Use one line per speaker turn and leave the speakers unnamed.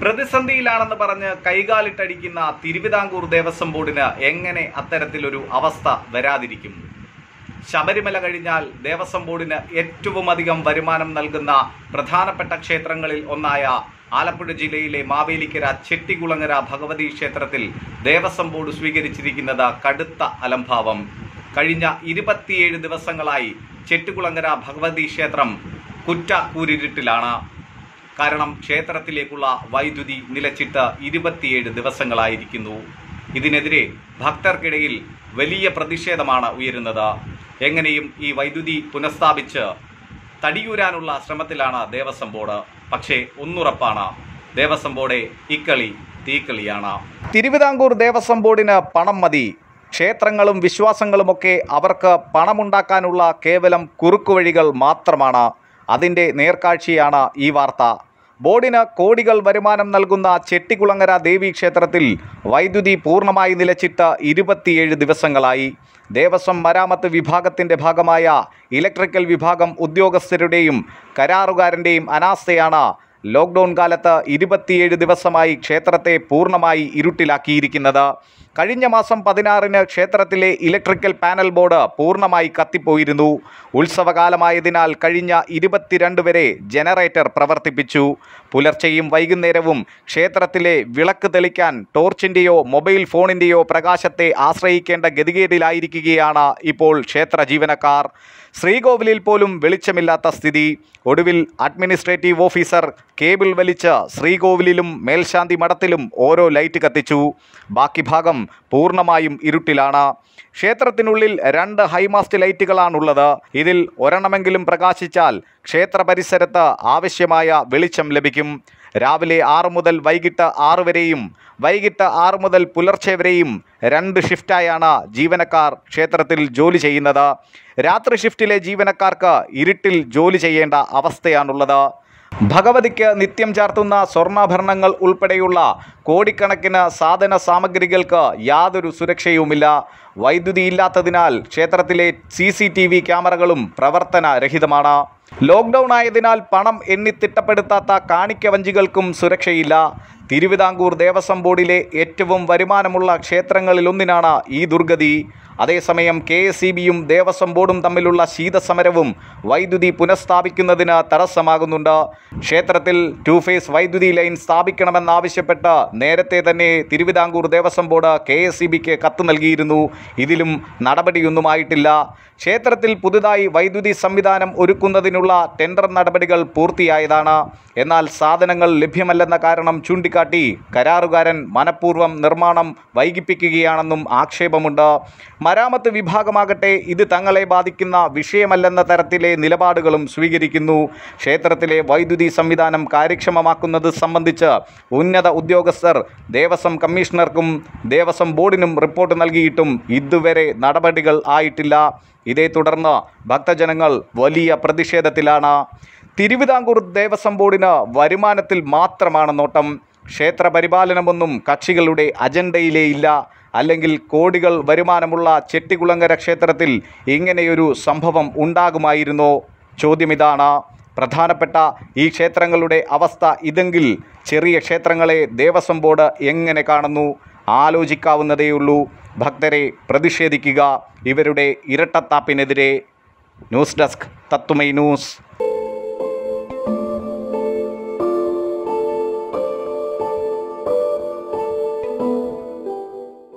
പ്രതിസന്ധിയിലാണെന്ന് പറഞ്ഞ് കൈകാലിട്ടടിക്കുന്ന തിരുവിതാംകൂർ ദേവസ്വം ബോർഡിന് എങ്ങനെ അത്തരത്തിലൊരു അവസ്ഥ വരാതിരിക്കും ശബരിമല കഴിഞ്ഞാൽ ദേവസ്വം ബോർഡിന് ഏറ്റവും അധികം വരുമാനം നൽകുന്ന പ്രധാനപ്പെട്ട ക്ഷേത്രങ്ങളിൽ ഒന്നായ ആലപ്പുഴ ജില്ലയിലെ മാവേലിക്കര ചെട്ടികുളങ്ങര ഭഗവതി ക്ഷേത്രത്തിൽ ദേവസ്വം ബോർഡ് സ്വീകരിച്ചിരിക്കുന്നത് കടുത്ത അലംഭാവം കഴിഞ്ഞ ഇരുപത്തിയേഴ് ദിവസങ്ങളായി ചെട്ടികുളങ്ങര ഭഗവതി ക്ഷേത്രം കുറ്റ കൂരിരുട്ടിലാണ് കാരണം ക്ഷേത്രത്തിലേക്കുള്ള വൈദ്യുതി നിലച്ചിട്ട് ഇരുപത്തിയേഴ് ദിവസങ്ങളായിരിക്കുന്നു ഇതിനെതിരെ ഭക്തർക്കിടയിൽ വലിയ പ്രതിഷേധമാണ് ഉയരുന്നത് എങ്ങനെയും ഈ വൈദ്യുതി പുനഃസ്ഥാപിച്ച് തടിയൂരാനുള്ള ശ്രമത്തിലാണ് ദേവസ്വം ബോർഡ് പക്ഷേ ഒന്നുറപ്പാണ് ദേവസ്വം ബോർഡെ ഇക്കളി തീക്കളിയാണ് തിരുവിതാംകൂർ ദേവസ്വം ബോർഡിന് പണം മതി ക്ഷേത്രങ്ങളും വിശ്വാസങ്ങളുമൊക്കെ അവർക്ക് പണമുണ്ടാക്കാനുള്ള കേവലം കുറുക്കുവഴികൾ മാത്രമാണ് അതിൻ്റെ നേർക്കാഴ്ചയാണ് ഈ വാർത്ത ബോർഡിന് കോടികൾ വരുമാനം നൽകുന്ന ചെട്ടികുളങ്ങര ദേവീ ക്ഷേത്രത്തിൽ വൈദ്യുതി പൂർണ്ണമായി നിലച്ചിട്ട് ഇരുപത്തിയേഴ് ദിവസങ്ങളായി ദേവസ്വം മരാമത്ത് വിഭാഗത്തിൻ്റെ ഭാഗമായ ഇലക്ട്രിക്കൽ വിഭാഗം ഉദ്യോഗസ്ഥരുടെയും കരാറുകാരൻ്റെയും അനാസ്ഥയാണ് ലോക്ക്ഡൗൺ കാലത്ത് ഇരുപത്തിയേഴ് ദിവസമായി ക്ഷേത്രത്തെ പൂർണ്ണമായി ഇരുട്ടിലാക്കിയിരിക്കുന്നത് കഴിഞ്ഞ മാസം പതിനാറിന് ക്ഷേത്രത്തിലെ ഇലക്ട്രിക്കൽ പാനൽ ബോർഡ് പൂർണ്ണമായി കത്തിപ്പോയിരുന്നു ഉത്സവകാലമായതിനാൽ കഴിഞ്ഞ ഇരുപത്തിരണ്ട് വരെ ജനറേറ്റർ പ്രവർത്തിപ്പിച്ചു പുലർച്ചെയും വൈകുന്നേരവും ക്ഷേത്രത്തിലെ വിളക്ക് തെളിക്കാൻ ടോർച്ചിൻ്റെയോ മൊബൈൽ ഫോണിൻ്റെയോ പ്രകാശത്തെ ആശ്രയിക്കേണ്ട ഗതികേടിലായിരിക്കുകയാണ് ഇപ്പോൾ ക്ഷേത്ര ജീവനക്കാർ ശ്രീകോവിലിൽ പോലും വെളിച്ചമില്ലാത്ത സ്ഥിതി ഒടുവിൽ അഡ്മിനിസ്ട്രേറ്റീവ് ഓഫീസർ കേബിൾ വലിച്ച് ശ്രീകോവിലിലും മേൽശാന്തി മഠത്തിലും ഓരോ ലൈറ്റ് കത്തിച്ചു ബാക്കി ഭാഗം പൂർണ്ണമായും ഇരുട്ടിലാണ് ക്ഷേത്രത്തിനുള്ളിൽ രണ്ട് ഹൈമാസ്റ്റ് ലൈറ്റുകളാണുള്ളത് ഇതിൽ ഒരെണ്ണമെങ്കിലും പ്രകാശിച്ചാൽ ക്ഷേത്ര പരിസരത്ത് ആവശ്യമായ വെളിച്ചം ലഭിക്കും രാവിലെ ആറ് മുതൽ വൈകിട്ട് ആറ് വരെയും വൈകിട്ട് ആറ് മുതൽ പുലർച്ചെ വരെയും രണ്ട് ഷിഫ്റ്റായാണ് ജീവനക്കാർ ക്ഷേത്രത്തിൽ ജോലി ചെയ്യുന്നത് രാത്രി ഷിഫ്റ്റിലെ ജീവനക്കാർക്ക് ഇരുട്ടിൽ ജോലി ചെയ്യേണ്ട അവസ്ഥയാണുള്ളത് ഭഗവതിക്ക് നിത്യം ചാർത്തുന്ന സ്വർണ്ണാഭരണങ്ങൾ ഉൾപ്പെടെയുള്ള കോടിക്കണക്കിന് സാധന സാമഗ്രികൾക്ക് യാതൊരു സുരക്ഷയുമില്ല വൈദ്യുതിയില്ലാത്തതിനാൽ ക്ഷേത്രത്തിലെ സി സി ടി വി ക്യാമറകളും പ്രവർത്തനരഹിതമാണ് ലോക്ക്ഡൗൺ ആയതിനാൽ പണം എണ്ണി തിട്ടപ്പെടുത്താത്ത കാണിക്കവഞ്ചികൾക്കും സുരക്ഷയില്ല തിരുവിതാംകൂർ ദേവസ്വം ബോർഡിലെ ഏറ്റവും വരുമാനമുള്ള ക്ഷേത്രങ്ങളിലൊന്നിനാണ് ഈ ദുർഗതി അതേസമയം കെ എസ് ബിയും ദേവസ്വം ബോർഡും തമ്മിലുള്ള ശീതസമരവും വൈദ്യുതി പുനഃസ്ഥാപിക്കുന്നതിന് തടസ്സമാകുന്നുണ്ട് ക്ഷേത്രത്തിൽ ടു ഫേസ് വൈദ്യുതി ലൈൻ സ്ഥാപിക്കണമെന്നാവശ്യപ്പെട്ട് നേരത്തെ തന്നെ Thiruvithamkoor Devaswom board K S ബിക്ക് കത്ത് നൽകിയിരുന്നു ഇതിലും നടപടിയൊന്നുമായിട്ടില്ല ക്ഷേത്രത്തിൽ പുതുതായി വൈദ്യുതി സംവിധാനം ഒരുക്കുന്നതിനുള്ള ടെൻഡർ നടപടികൾ പൂർത്തിയായതാണ് എന്നാൽ സാധനങ്ങൾ ലഭ്യമല്ലെന്ന കാരണം ചൂണ്ടിക്കാട്ടി ചൂണ്ടിക്കാട്ടി കരാറുകാരൻ മനഃപൂർവ്വം നിർമ്മാണം വൈകിപ്പിക്കുകയാണെന്നും ആക്ഷേപമുണ്ട് മരാമത്ത് വിഭാഗമാകട്ടെ ഇത് തങ്ങളെ ബാധിക്കുന്ന വിഷയമല്ലെന്ന തരത്തിലെ നിലപാടുകളും സ്വീകരിക്കുന്നു ക്ഷേത്രത്തിലെ വൈദ്യുതി സംവിധാനം കാര്യക്ഷമമാക്കുന്നത് സംബന്ധിച്ച് ഉന്നത ഉദ്യോഗസ്ഥർ ദേവസ്വം കമ്മീഷണർക്കും ദേവസ്വം ബോർഡിനും റിപ്പോർട്ട് നൽകിയിട്ടും ഇതുവരെ നടപടികൾ ആയിട്ടില്ല ഇതേ തുടർന്ന് ഭക്തജനങ്ങൾ വലിയ പ്രതിഷേധത്തിലാണ് തിരുവിതാംകൂർ ദേവസ്വം ബോർഡിന് വരുമാനത്തിൽ മാത്രമാണ് നോട്ടം പരിപാലനമൊന്നും കക്ഷികളുടെ അജണ്ടയിലേ ഇല്ല അല്ലെങ്കിൽ കോടികൾ വരുമാനമുള്ള ചെട്ടികുളങ്ങര ക്ഷേത്രത്തിൽ ഇങ്ങനെയൊരു സംഭവം ഉണ്ടാകുമായിരുന്നോ ചോദ്യമിതാണ് പ്രധാനപ്പെട്ട ഈ ക്ഷേത്രങ്ങളുടെ അവസ്ഥ ഇതെങ്കിൽ ചെറിയ ക്ഷേത്രങ്ങളെ ദേവസ്വം ബോർഡ് എങ്ങനെ കാണുന്നു ആലോചിക്കാവുന്നതേയുള്ളൂ ഭക്തരെ പ്രതിഷേധിക്കുക ഇവരുടെ ഇരട്ടത്താപ്പിനെതിരെ ന്യൂസ് ഡെസ്ക് തത്തുമൈ ന്യൂസ്